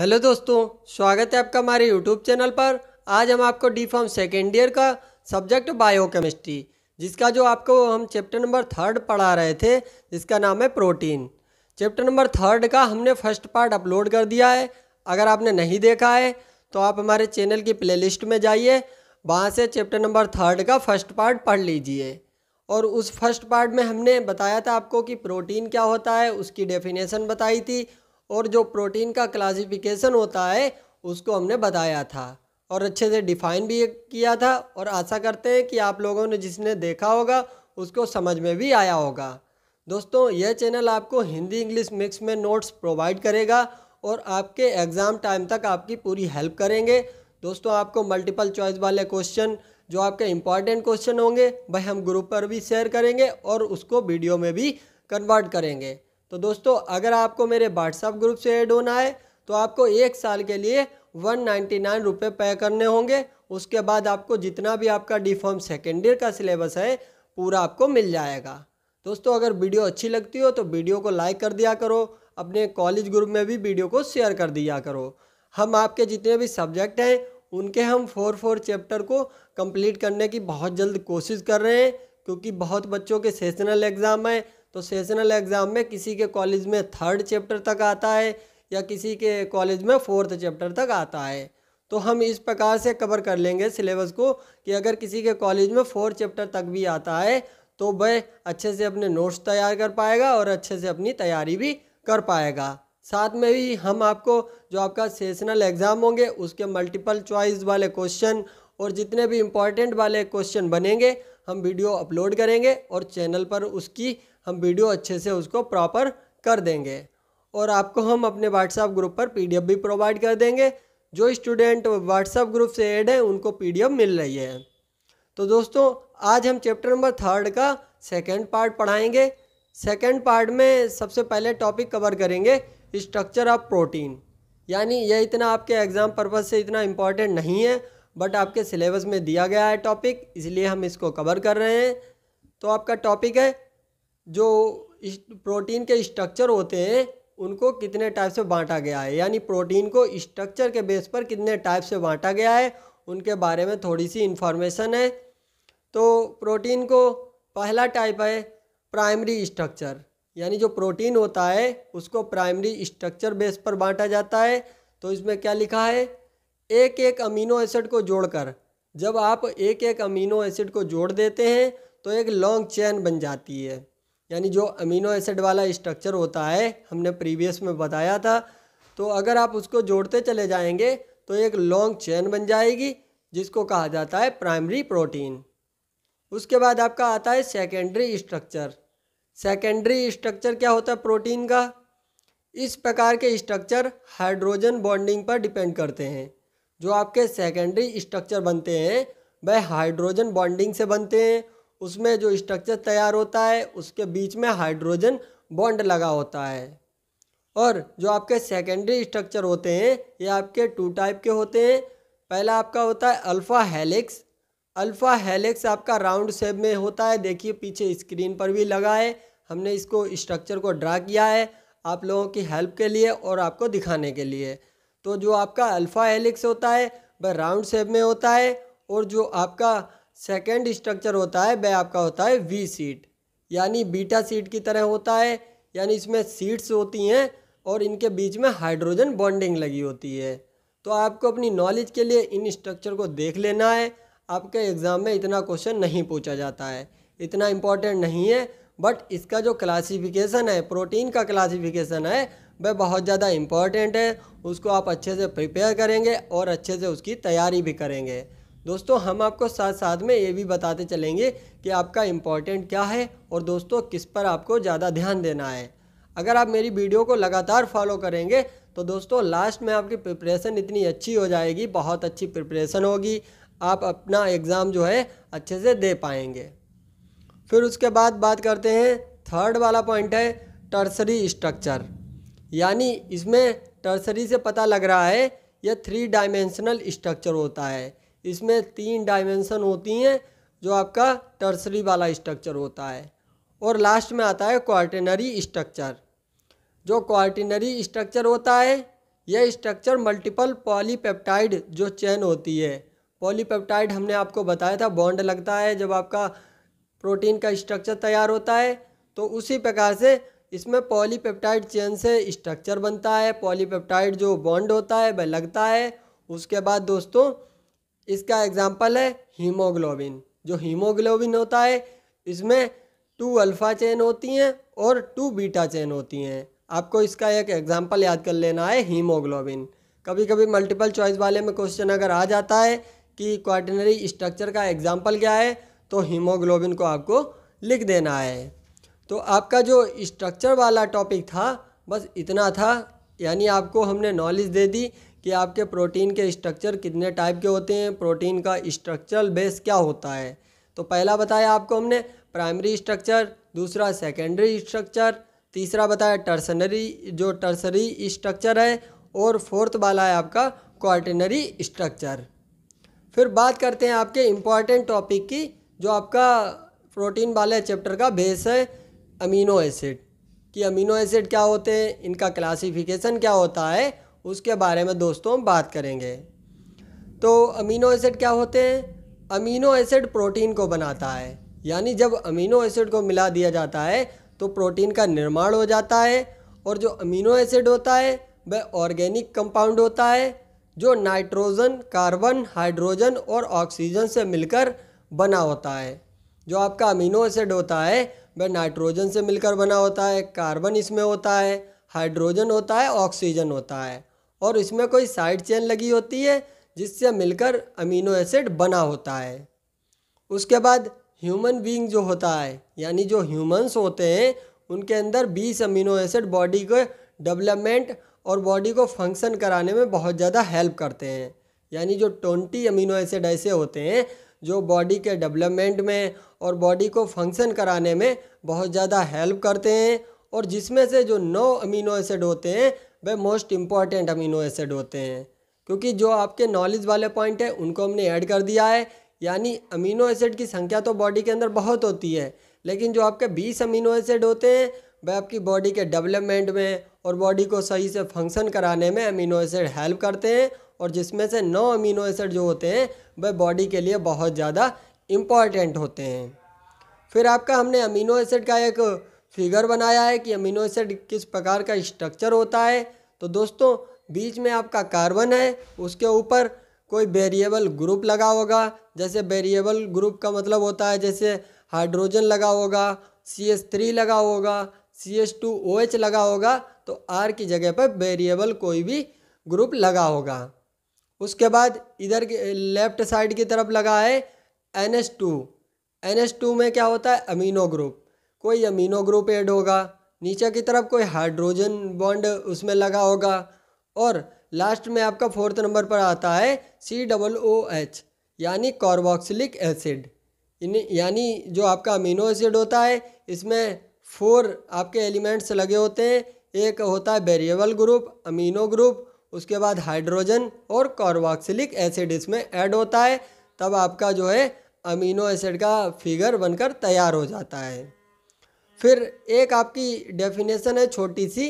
hello दोस्तों स्वागत है आपका हमारे यूट्यूब चैनल पर आज हम आपको डी फॉर्म सेकेंड ईयर का सब्जेक्ट बायोकेमिस्ट्री जिसका जो आपको हम चैप्टर नंबर थर्ड पढ़ा रहे थे जिसका नाम है प्रोटीन चैप्टर नंबर थर्ड का हमने फर्स्ट पार्ट अपलोड कर दिया है अगर आपने नहीं देखा है तो आप हमारे चैनल की प्ले में जाइए वहाँ से चैप्टर नंबर थर्ड का फर्स्ट पार्ट पढ़ लीजिए और उस फर्स्ट पार्ट में हमने बताया था आपको कि प्रोटीन क्या होता है उसकी डेफिनेशन बताई थी और जो प्रोटीन का क्लासिफिकेशन होता है उसको हमने बताया था और अच्छे से डिफाइन भी किया था और आशा करते हैं कि आप लोगों ने जिसने देखा होगा उसको समझ में भी आया होगा दोस्तों यह चैनल आपको हिंदी इंग्लिश मिक्स में नोट्स प्रोवाइड करेगा और आपके एग्ज़ाम टाइम तक आपकी पूरी हेल्प करेंगे दोस्तों आपको मल्टीपल चॉइस वाले क्वेश्चन जो आपके इम्पॉर्टेंट क्वेश्चन होंगे वह हम ग्रुप पर भी शेयर करेंगे और उसको वीडियो में भी कन्वर्ट करेंगे तो दोस्तों अगर आपको मेरे व्हाट्सअप ग्रुप से ऐड होना है तो आपको एक साल के लिए वन नाइन्टी नाइन रुपये पे करने होंगे उसके बाद आपको जितना भी आपका डी फॉर्म सेकेंड ईयर का सिलेबस है पूरा आपको मिल जाएगा दोस्तों अगर वीडियो अच्छी लगती हो तो वीडियो को लाइक कर दिया करो अपने कॉलेज ग्रुप में भी वीडियो को शेयर कर दिया करो हम आपके जितने भी सब्जेक्ट हैं उनके हम फोर फोर चैप्टर को कंप्लीट करने की बहुत जल्द कोशिश कर रहे हैं क्योंकि बहुत बच्चों के सेशनल एग्ज़ाम हैं तो सेशनल एग्ज़ाम में किसी के कॉलेज में थर्ड चैप्टर तक आता है या किसी के कॉलेज में फोर्थ चैप्टर तक आता है तो हम इस प्रकार से कवर कर लेंगे सिलेबस को कि अगर किसी के कॉलेज में फोर्थ चैप्टर तक भी आता है तो वह अच्छे से अपने नोट्स तैयार कर पाएगा और अच्छे से अपनी तैयारी भी कर पाएगा साथ में भी हम आपको जो आपका सेशनल एग्ज़ाम होंगे उसके मल्टीपल चॉइस वाले क्वेश्चन और जितने भी इम्पॉर्टेंट वाले क्वेश्चन बनेंगे हम वीडियो अपलोड करेंगे और चैनल पर उसकी हम वीडियो अच्छे से उसको प्रॉपर कर देंगे और आपको हम अपने व्हाट्सएप ग्रुप पर पी भी प्रोवाइड कर देंगे जो स्टूडेंट व्हाट्सएप ग्रुप से ऐड है उनको पी मिल रही है तो दोस्तों आज हम चैप्टर नंबर थर्ड का सेकेंड पार्ट पढ़ाएंगे सेकेंड पार्ट में सबसे पहले टॉपिक कवर करेंगे स्ट्रक्चर ऑफ प्रोटीन यानी यह इतना आपके एग्ज़ाम पर्पज़ से इतना इम्पॉर्टेंट नहीं है बट आपके सिलेबस में दिया गया है टॉपिक इसलिए हम इसको कवर कर रहे हैं तो आपका टॉपिक है जो प्रोटीन के स्ट्रक्चर होते हैं उनको कितने टाइप से बांटा गया है यानी प्रोटीन को स्ट्रक्चर के बेस पर कितने टाइप से बांटा गया है उनके बारे में थोड़ी सी इन्फॉर्मेशन है तो प्रोटीन को पहला टाइप है प्राइमरी स्ट्रक्चर यानी जो प्रोटीन होता है उसको प्राइमरी स्ट्रक्चर बेस पर बांटा जाता है तो इसमें क्या लिखा है एक एक अमीनो एसिड को जोड़कर जब आप एक एक अमीनो एसिड को जोड़ देते हैं तो एक लॉन्ग चेन बन जाती है यानी जो अमीनो एसिड वाला स्ट्रक्चर होता है हमने प्रीवियस में बताया था तो अगर आप उसको जोड़ते चले जाएंगे तो एक लॉन्ग चेन बन जाएगी जिसको कहा जाता है प्राइमरी प्रोटीन उसके बाद आपका आता है सेकेंडरी स्ट्रक्चर सेकेंडरी स्ट्रक्चर क्या होता है प्रोटीन का इस प्रकार के स्ट्रक्चर हाइड्रोजन बॉन्डिंग पर डिपेंड करते हैं जो आपके सेकेंडरी स्ट्रक्चर बनते हैं वह हाइड्रोजन बॉन्डिंग से बनते हैं उसमें जो स्ट्रक्चर तैयार होता है उसके बीच में हाइड्रोजन बॉन्ड लगा होता है और जो आपके सेकेंडरी स्ट्रक्चर होते हैं ये आपके टू टाइप के होते हैं पहला आपका होता है अल्फ़ा हेलिक्स अल्फ़ा हेलिक्स आपका राउंड शेप में होता है देखिए पीछे स्क्रीन पर भी लगा है हमने इसको स्ट्रक्चर को ड्रा किया है आप लोगों की हेल्प के लिए और आपको दिखाने के लिए तो जो आपका अल्फ़ा हेलिक्स होता है वह राउंड शेप में होता है और जो आपका सेकेंड स्ट्रक्चर होता है वह आपका होता है वी सीट यानी बीटा सीट की तरह होता है यानी इसमें सीट्स होती हैं और इनके बीच में हाइड्रोजन बॉन्डिंग लगी होती है तो आपको अपनी नॉलेज के लिए इन स्ट्रक्चर को देख लेना है आपके एग्ज़ाम में इतना क्वेश्चन नहीं पूछा जाता है इतना इम्पॉर्टेंट नहीं है बट इसका जो क्लासिफिकेशन है प्रोटीन का क्लासिफिकेशन है वह बहुत ज़्यादा इम्पॉर्टेंट है उसको आप अच्छे से प्रिपेयर करेंगे और अच्छे से उसकी तैयारी भी करेंगे दोस्तों हम आपको साथ साथ में ये भी बताते चलेंगे कि आपका इम्पोर्टेंट क्या है और दोस्तों किस पर आपको ज़्यादा ध्यान देना है अगर आप मेरी वीडियो को लगातार फॉलो करेंगे तो दोस्तों लास्ट में आपकी प्रिपरेशन इतनी अच्छी हो जाएगी बहुत अच्छी प्रिपरेशन होगी आप अपना एग्ज़ाम जो है अच्छे से दे पाएंगे फिर उसके बाद बात करते हैं थर्ड वाला पॉइंट है टर्सरी स्ट्रक्चर यानी इसमें टर्सरी से पता लग रहा है यह थ्री डायमेंशनल स्ट्रक्चर होता है इसमें तीन डायमेंशन होती हैं जो आपका टर्सरी वाला स्ट्रक्चर होता है और लास्ट में आता है क्वार्टनरी स्ट्रक्चर जो क्वार्टिनरी स्ट्रक्चर होता है यह स्ट्रक्चर मल्टीपल पॉलीपेप्टाइड जो चेन होती है पॉलीपेप्टाइड हमने आपको बताया था बॉन्ड लगता है जब आपका प्रोटीन का स्ट्रक्चर तैयार होता है तो उसी प्रकार से इसमें पॉलीपेप्टाइड चेन से स्ट्रक्चर बनता है पॉलीपेप्टाइड जो बॉन्ड होता है वह लगता है उसके बाद दोस्तों इसका एग्ज़ाम्पल है हीमोग्लोबिन जो हीमोग्लोबिन होता है इसमें टू अल्फ़ा चेन होती हैं और टू बीटा चेन होती हैं आपको इसका एक एग्ज़ाम्पल याद कर लेना है हीमोग्लोबिन कभी कभी मल्टीपल चॉइस वाले में क्वेश्चन अगर आ जाता है कि क्वार्टनरी स्ट्रक्चर का एग्ज़ाम्पल क्या है तो हीमोग्लोबिन को आपको लिख देना है तो आपका जो स्ट्रक्चर वाला टॉपिक था बस इतना था यानी आपको हमने नॉलेज दे दी कि आपके प्रोटीन के स्ट्रक्चर कितने टाइप के होते हैं प्रोटीन का स्ट्रक्चरल बेस क्या होता है तो पहला बताया आपको हमने प्राइमरी स्ट्रक्चर दूसरा सेकेंडरी स्ट्रक्चर तीसरा बताया टर्सनरी जो टर्सरी स्ट्रक्चर है और फोर्थ वाला है आपका क्वार्टनरी स्ट्रक्चर फिर बात करते हैं आपके इम्पॉर्टेंट टॉपिक की जो आपका प्रोटीन वाले चैप्टर का बेस है अमीनो एसिड कि अमीनो एसिड क्या होते हैं इनका क्लासिफिकेशन क्या होता है उसके बारे में दोस्तों हम बात करेंगे तो अमीनो एसिड क्या होते हैं अमीनो एसिड प्रोटीन को बनाता है यानी जब अमीनो एसिड को मिला दिया जाता है तो प्रोटीन का निर्माण हो जाता है और जो अमीनो एसिड होता है वह ऑर्गेनिक कंपाउंड होता है जो नाइट्रोजन कार्बन हाइड्रोजन और ऑक्सीजन से मिलकर बना होता है जो आपका अमीनो एसिड होता है वह नाइट्रोजन से मिलकर बना होता है कार्बन इसमें होता है हाइड्रोजन होता है ऑक्सीजन होता है और इसमें कोई साइड चेन लगी होती है जिससे मिलकर अमीनो एसिड बना होता है उसके बाद ह्यूमन बींग जो होता है यानी जो ह्यूमंस होते हैं उनके अंदर 20 अमीनो एसिड बॉडी के डेवलपमेंट और बॉडी को फंक्शन कराने में बहुत ज़्यादा हेल्प करते हैं यानी जो ट्वेंटी अमीनो एसिड ऐसे होते हैं जो बॉडी के डेवलपमेंट में और बॉडी को फंक्शन कराने में बहुत ज़्यादा हेल्प करते हैं और जिसमें से जो नौ अमीनो एसिड होते हैं वे मोस्ट इम्पॉर्टेंट अमीनो एसिड होते हैं क्योंकि जो आपके नॉलेज वाले पॉइंट है उनको हमने ऐड कर दिया है यानी अमीनो एसिड की संख्या तो बॉडी के अंदर बहुत होती है लेकिन जो आपके बीस अमीनो एसिड होते हैं वह आपकी बॉडी के डेवलपमेंट में और बॉडी को सही से फंक्शन कराने में अमीनो एसिड हेल्प करते हैं और जिसमें से नौ अमीनो एसिड जो होते हैं वह बॉडी के लिए बहुत ज़्यादा इम्पॉर्टेंट होते हैं फिर आपका हमने अमीनो एसिड का एक फिगर बनाया है कि अमीनो एसिड किस प्रकार का स्ट्रक्चर होता है तो दोस्तों बीच में आपका कार्बन है उसके ऊपर कोई वेरिएबल ग्रुप लगा होगा जैसे वेरिएबल ग्रुप का मतलब होता है जैसे हाइड्रोजन लगा होगा सी एस थ्री लगा होगा C S two O H लगा होगा तो आर की जगह पर वेरिएबल कोई भी ग्रुप लगा होगा उसके बाद इधर लेफ्ट साइड की तरफ लगा है N S two N S two में क्या होता है अमीनो ग्रुप कोई अमीनो ग्रुप ऐड होगा नीचे की तरफ कोई हाइड्रोजन बॉन्ड उसमें लगा होगा और लास्ट में आपका फोर्थ नंबर पर आता है सी डबल ओ एच यानी कॉर्बोक्सिलिक एसिड इन यानी जो आपका अमीनो एसिड होता है इसमें फोर आपके एलिमेंट्स लगे होते हैं एक होता है वेरिएबल ग्रुप अमीनो ग्रुप उसके बाद हाइड्रोजन और कॉर्बोक्सिलिक एसिड इसमें ऐड होता है तब आपका जो है अमीनो एसिड का फिगर बनकर तैयार हो जाता है फिर एक आपकी डेफिनेशन है छोटी सी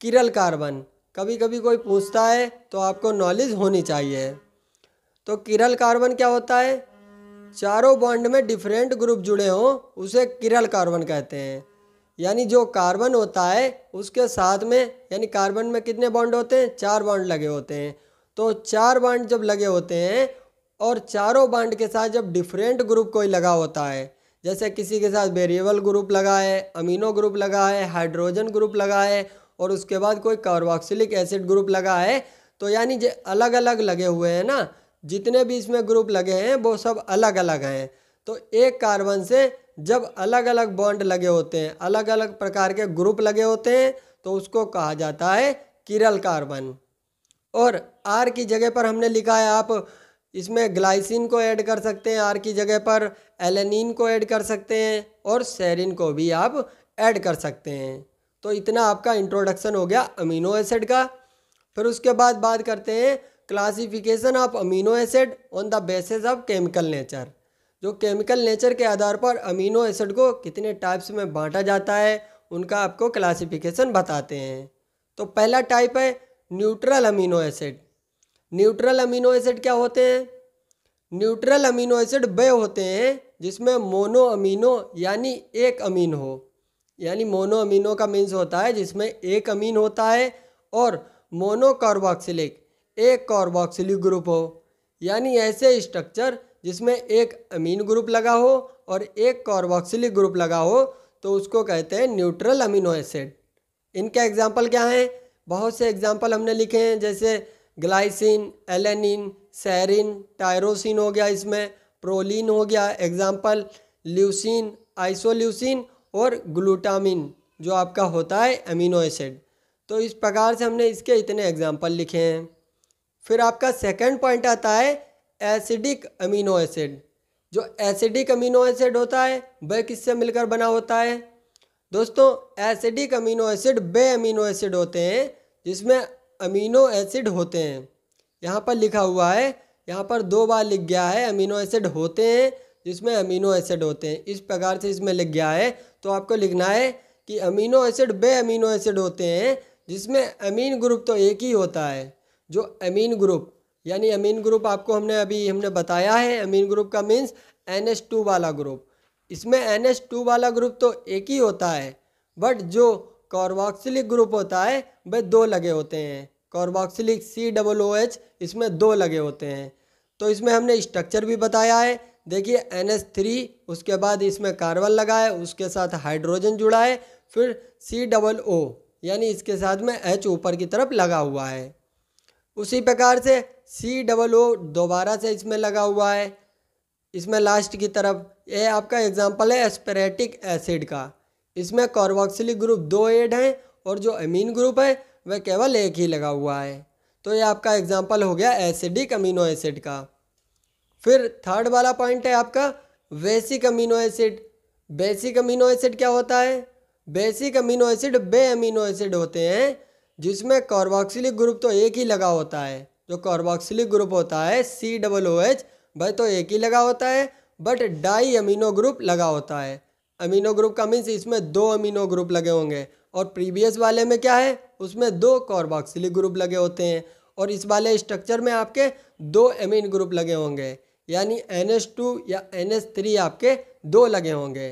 किरल कार्बन कभी कभी कोई पूछता है तो आपको नॉलेज होनी चाहिए तो किरल कार्बन क्या होता है चारों बॉन्ड में डिफरेंट ग्रुप जुड़े हों उसे किरल कार्बन कहते हैं यानी जो कार्बन होता है उसके साथ में यानी कार्बन में कितने बॉन्ड होते हैं चार बॉन्ड लगे होते हैं तो चार बॉन्ड जब लगे होते हैं और चारों बॉन्ड के साथ जब डिफरेंट ग्रुप कोई लगा होता है जैसे किसी के साथ वेरिएबल ग्रुप लगा है अमीनो ग्रुप लगा है हाइड्रोजन ग्रुप लगा है और उसके बाद कोई कार्बोक्सिलिक एसिड ग्रुप लगा है तो यानी अलग अलग लगे हुए हैं ना जितने भी इसमें ग्रुप लगे हैं वो सब अलग अलग हैं तो एक कार्बन से जब अलग अलग बॉन्ड लगे होते हैं अलग अलग प्रकार के ग्रुप लगे होते हैं तो उसको कहा जाता है किरल कार्बन और आर की जगह पर हमने लिखा है आप इसमें ग्लाइसिन को ऐड कर सकते हैं आर की जगह पर एलेनिन को ऐड कर सकते हैं और सेरिन को भी आप ऐड कर सकते हैं तो इतना आपका इंट्रोडक्शन हो गया अमीनो एसिड का फिर उसके बाद बात करते हैं classification of amino acid on the basis of chemical nature जो केमिकल नेचर के आधार पर अमीनो एसिड को कितने टाइप्स में बांटा जाता है उनका आपको क्लासिफिकेशन बताते हैं तो पहला टाइप है neutral amino acid neutral amino acid क्या होते हैं न्यूट्रल अमीनो एसिड वे होते हैं जिसमें मोनो अमीनो यानी एक अमीन हो यानी मोनो अमीनो का मीन्स होता है जिसमें एक अमीन होता है और मोनो कार्बोक्सिलिक एक कार्बोक्सिलिक ग्रुप हो यानी ऐसे स्ट्रक्चर जिसमें एक अमीन ग्रुप लगा हो और एक कार्बोक्सिलिक ग्रुप लगा हो तो उसको कहते हैं न्यूट्रल अमीनो एसिड इनके एग्जाम्पल क्या हैं बहुत से एग्जाम्पल हमने लिखे हैं जैसे ग्लाइसिन एलेनिन सैरिन टायरोसिन हो गया इसमें प्रोलिन हो गया एग्जाम्पल ल्यूसिन आइसोल्यूसिन और ग्लूटामिन जो आपका होता है अमीनो एसिड तो इस प्रकार से हमने इसके इतने एग्जाम्पल लिखे हैं फिर आपका सेकंड पॉइंट आता है एसिडिक अमीनो एसिड जो एसिडिक अमीनो एसिड होता है वह किससे मिलकर बना होता है दोस्तों एसिडिक अमीनो एसिड बे अमीनो एसिड होते हैं जिसमें अमीनो एसिड होते हैं यहाँ पर लिखा हुआ है यहाँ पर दो बार लिख गया है अमीनो एसिड होते हैं जिसमें अमीनो एसिड होते हैं इस प्रकार से इसमें लिख गया है तो आपको लिखना है कि अमीनो एसिड बे अमीनो एसिड होते हैं जिसमें अमीन ग्रुप तो एक ही होता है जो अमीन ग्रुप यानी अमीन ग्रुप आपको हमने अभी हमने बताया है अमीन ग्रुप का मीन्स एन एस टू वाला ग्रुप इसमें एन एस टू वाला ग्रुप तो एक ही होता है बट जो कार्बोक्सिलिक ग्रुप होता है वह दो लगे होते हैं carboxylic C double O H इसमें दो लगे होते हैं तो इसमें हमने स्ट्रक्चर भी बताया है देखिए एन एस थ्री उसके बाद इसमें कार्बन लगा है उसके साथ हाइड्रोजन जुड़ा है फिर सी डबल ओ यानी इसके साथ में एच ऊपर की तरफ लगा हुआ है उसी प्रकार से सी डबल ओ दोबारा से इसमें लगा हुआ है इसमें लास्ट की तरफ ये आपका एग्जाम्पल है एस्पेरेटिक एसिड का इसमें कार्बोक्सिलिक ग्रुप दो एड हैं और जो अमीन ग्रुप है वह केवल एक ही लगा हुआ है तो ये आपका एग्जाम्पल हो गया एसिडिक अमीनो एसिड का फिर थर्ड वाला पॉइंट है आपका basic amino acid basic amino acid क्या होता है बेसिक अमीनो एसिड बे अमीनो एसिड होते हैं जिसमें कार्बोक्सिलिक ग्रुप तो एक ही लगा होता है जो कार्बोक्सिलिक ग्रुप होता है सी डबल ओ एच भाई तो एक ही लगा होता है बट डाई अमीनो ग्रुप लगा होता है अमीनो ग्रुप का मीन्स इसमें दो अमीनो ग्रुप लगे होंगे और प्रीवियस वाले में क्या है उसमें दो कॉर्बॉक्सिलिक ग्रुप लगे होते हैं और इस वाले स्ट्रक्चर में आपके दो एमिन ग्रुप लगे होंगे यानी एन टू या एन थ्री आपके दो लगे होंगे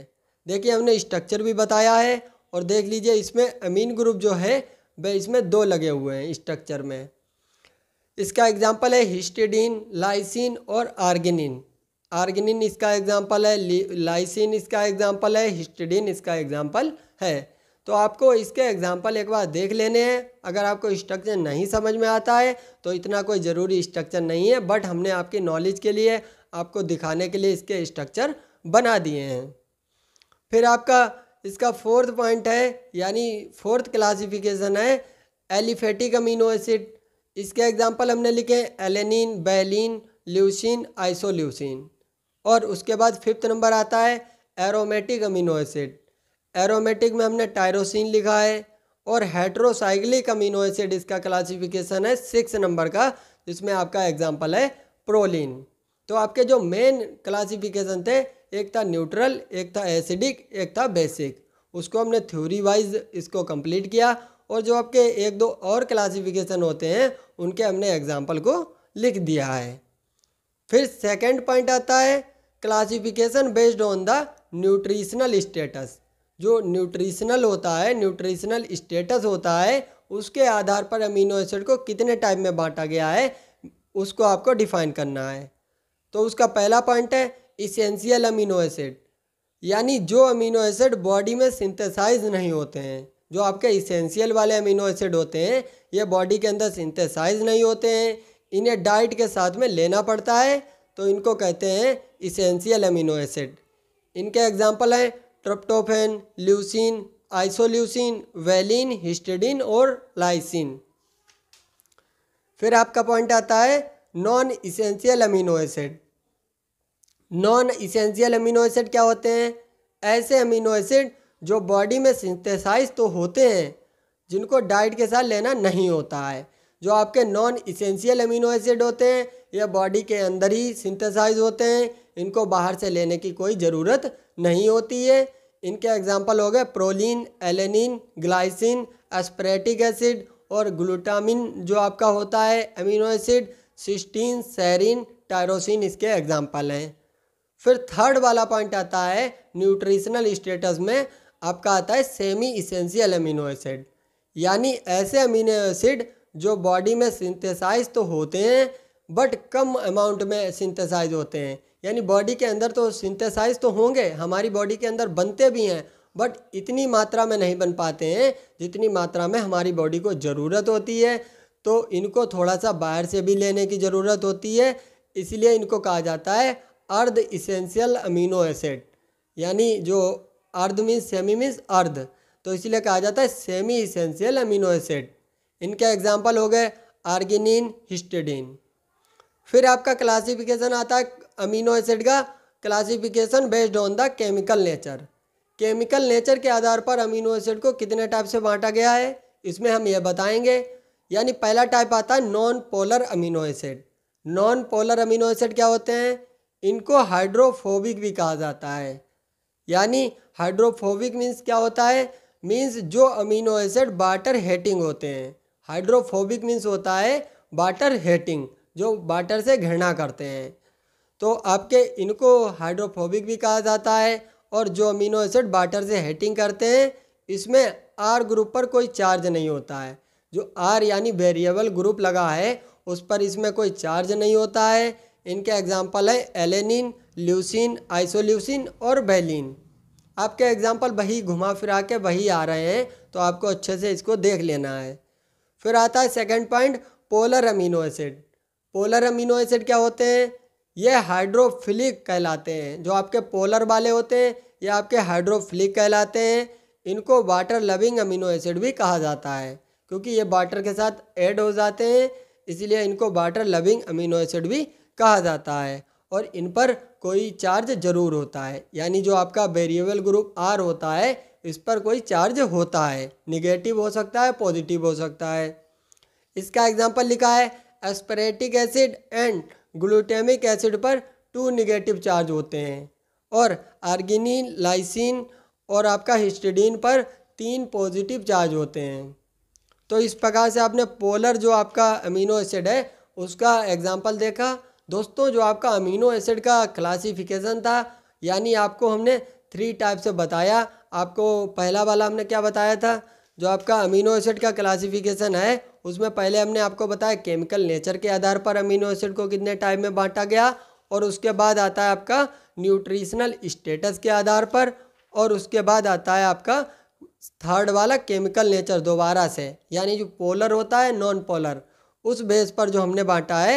देखिए हमने स्ट्रक्चर भी बताया है और देख लीजिए इसमें अमीन ग्रुप जो है वह इसमें दो लगे हुए हैं स्ट्रक्चर में इसका एग्जाम्पल है हिस्टिडीन लाइसिन और आर्गिनिन आर्गिनिन इसका एग्जाम्पल है लाइसिन इसका एग्जाम्पल है हिस्टिडीन इसका एग्जाम्पल है तो आपको इसके एग्जाम्पल एक बार देख लेने हैं अगर आपको स्ट्रक्चर नहीं समझ में आता है तो इतना कोई ज़रूरी स्ट्रक्चर नहीं है बट हमने आपकी नॉलेज के लिए आपको दिखाने के लिए इसके स्ट्रक्चर बना दिए हैं फिर आपका इसका फोर्थ पॉइंट है यानी फोर्थ क्लासिफिकेशन है एलिफेटिक अमीनो एसिड इसके एग्जाम्पल हमने लिखे हैं एलेनिन बेलिन ल्यूसिन आइसोल्यूसिन और उसके बाद फिफ्थ नंबर आता है एरोमेटिक अमीनो एसिड एरोमेटिक में हमने टायरोसिन लिखा है और हेट्रोसाइक्लिक अमीनो एसिड इसका क्लासिफिकेशन है सिक्स नंबर का जिसमें आपका एग्जाम्पल है प्रोलिन तो आपके जो मेन क्लासिफिकेशन थे एक था न्यूट्रल एक था एसिडिक एक था बेसिक उसको हमने थ्योरी वाइज इसको कंप्लीट किया और जो आपके एक दो और क्लासिफिकेशन होते हैं उनके हमने एग्जाम्पल को लिख दिया है फिर सेकेंड पॉइंट आता है classification based on the nutritional status जो न्यूट्रिशनल होता है न्यूट्रिशनल स्टेटस होता है उसके आधार पर अमीनो एसिड को कितने टाइप में बांटा गया है उसको आपको डिफाइन करना है तो उसका पहला पॉइंट है इसेंशियल अमीनो एसिड यानी जो अमीनो एसिड बॉडी में सिंथेसाइज नहीं होते हैं जो आपके इसेंशियल वाले अमीनो एसिड होते हैं ये बॉडी के अंदर सिंथेसाइज नहीं होते हैं इन्हें डाइट के साथ में लेना पड़ता है तो इनको कहते हैं इसेंशियल अमीनो एसिड इनके एग्जाम्पल हैं tryptophan leucine isoleucine valine histidine और लाइसिन फिर आपका पॉइंट आता है non essential amino acid non essential amino acid क्या होते हैं ऐसे अमीनो एसिड जो बॉडी में सिंथेसाइज तो होते हैं जिनको डाइट के साथ लेना नहीं होता है जो आपके नॉन इसेंशियल अमीनो एसिड होते हैं यह बॉडी के अंदर ही सिंथेसाइज होते हैं इनको बाहर से लेने की कोई ज़रूरत नहीं होती है इनके एग्जाम्पल हो गए proline alanine glycine aspartic acid और ग्लूटामिन जो आपका होता है amino acid cysteine serine tyrosine इसके एग्जाम्पल हैं फिर थर्ड वाला पॉइंट आता है न्यूट्रिशनल स्टेटस में आपका आता है सेमी इसेंशियल अमीनो एसिड यानी ऐसे अमीनो एसिड जो बॉडी में सिंथेसाइज तो होते हैं बट कम अमाउंट में सिंथेसाइज होते हैं यानी बॉडी के अंदर तो सिंथेसाइज तो होंगे हमारी बॉडी के अंदर बनते भी हैं बट इतनी मात्रा में नहीं बन पाते हैं जितनी मात्रा में हमारी बॉडी को ज़रूरत होती है तो इनको थोड़ा सा बाहर से भी लेने की ज़रूरत होती है इसलिए इनको कहा जाता है अर्ध इसेंशियल अमीनो एसिड यानी जो अर्ध मीन्स सेमी मीन्स अर्ध तो इसलिए कहा जाता है सेमी इसेंशियल अमीनो एसिड इनके एग्जाम्पल हो गए आर्गिनिन हिस्टेडीन फिर आपका क्लासिफिकेशन आता है अमीनो एसिड का classification based on the chemical nature chemical nature के आधार पर अमीनो एसिड को कितने टाइप से बांटा गया है इसमें हम यह बताएंगे यानी पहला टाइप आता है non polar amino acid non polar amino acid क्या होते हैं इनको हाइड्रोफोबिक भी कहा जाता है यानी हाइड्रोफोबिक मीन्स क्या होता है मीन्स जो अमीनो एसिड वाटर हेटिंग होते हैं हाइड्रोफोबिक मीन्स होता है वाटर हेटिंग जो वाटर से घृणा करते हैं तो आपके इनको हाइड्रोफोबिक भी कहा जाता है और जो अमीनो एसिड बाटर से हेटिंग करते हैं इसमें आर ग्रुप पर कोई चार्ज नहीं होता है जो आर यानी वेरिएबल ग्रुप लगा है उस पर इसमें कोई चार्ज नहीं होता है इनके एग्जाम्पल है एलेनिन ल्यूसिन आइसोल्यूसिन और बेलिन आपके एग्जाम्पल वही घुमा फिरा के वही आ रहे हैं तो आपको अच्छे से इसको देख लेना है फिर आता है second point polar amino acid polar amino acid क्या होते हैं ये हाइड्रोफिलिक कहलाते हैं जो आपके पोलर वाले होते हैं ये आपके हाइड्रोफिलिक कहलाते हैं इनको वाटर लविंग अमीनो एसिड भी कहा जाता है क्योंकि ये वाटर के साथ ऐड हो जाते हैं इसलिए इनको वाटर लविंग अमीनो एसिड भी कहा जाता है और इन पर कोई चार्ज ज़रूर होता है यानी जो आपका वेरिएबल ग्रुप आर होता है इस पर कोई चार्ज होता है निगेटिव हो सकता है पॉजिटिव हो सकता है इसका एग्जाम्पल लिखा है aspartic acid and glutamic acid पर टू निगेटिव चार्ज होते हैं और आर्गिनिन लाइसिन और आपका हिस्टिडीन पर तीन पॉजिटिव चार्ज होते हैं तो इस प्रकार से आपने पोलर जो आपका अमीनो एसिड है उसका एग्ज़ाम्पल देखा दोस्तों जो आपका अमीनो एसिड का क्लासिफिकेशन था यानी आपको हमने थ्री टाइप से बताया आपको पहला वाला हमने क्या बताया था जो आपका अमीनो एसिड का क्लासिफिकेशन है उसमें पहले हमने आपको बताया केमिकल नेचर के आधार पर अमीनो एसिड को कितने टाइप में बांटा गया और उसके बाद आता है आपका न्यूट्रिशनल स्टेटस के आधार पर और उसके बाद आता है आपका थर्ड वाला केमिकल नेचर दोबारा से यानी जो पोलर होता है नॉन पोलर उस बेस पर जो हमने बांटा है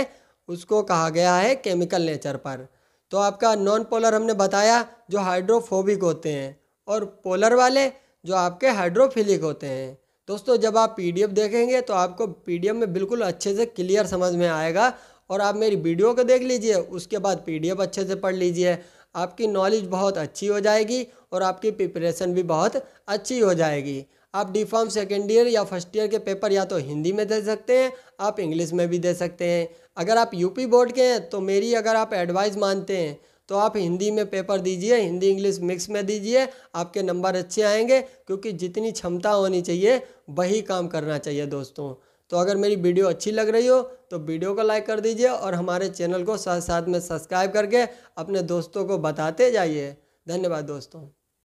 उसको कहा गया है केमिकल नेचर पर तो आपका नॉन पोलर हमने बताया जो हाइड्रोफोबिक होते हैं और पोलर वाले जो आपके हाइड्रोफिलिक होते हैं दोस्तों जब आप पी देखेंगे तो आपको पी में बिल्कुल अच्छे से क्लियर समझ में आएगा और आप मेरी वीडियो को देख लीजिए उसके बाद पी अच्छे से पढ़ लीजिए आपकी नॉलेज बहुत अच्छी हो जाएगी और आपकी प्रिपरेशन भी बहुत अच्छी हो जाएगी आप डी फॉर्म सेकेंड ईयर या फर्स्ट ईयर के पेपर या तो हिंदी में दे सकते हैं आप इंग्लिश में भी दे सकते हैं अगर आप यूपी बोर्ड के हैं तो मेरी अगर आप एडवाइस मानते हैं तो आप हिंदी में पेपर दीजिए हिंदी इंग्लिश मिक्स में दीजिए आपके नंबर अच्छे आएंगे क्योंकि जितनी क्षमता होनी चाहिए वही काम करना चाहिए दोस्तों तो अगर मेरी वीडियो अच्छी लग रही हो तो वीडियो को लाइक कर दीजिए और हमारे चैनल को साथ साथ में सब्सक्राइब करके अपने दोस्तों को बताते जाइए धन्यवाद दोस्तों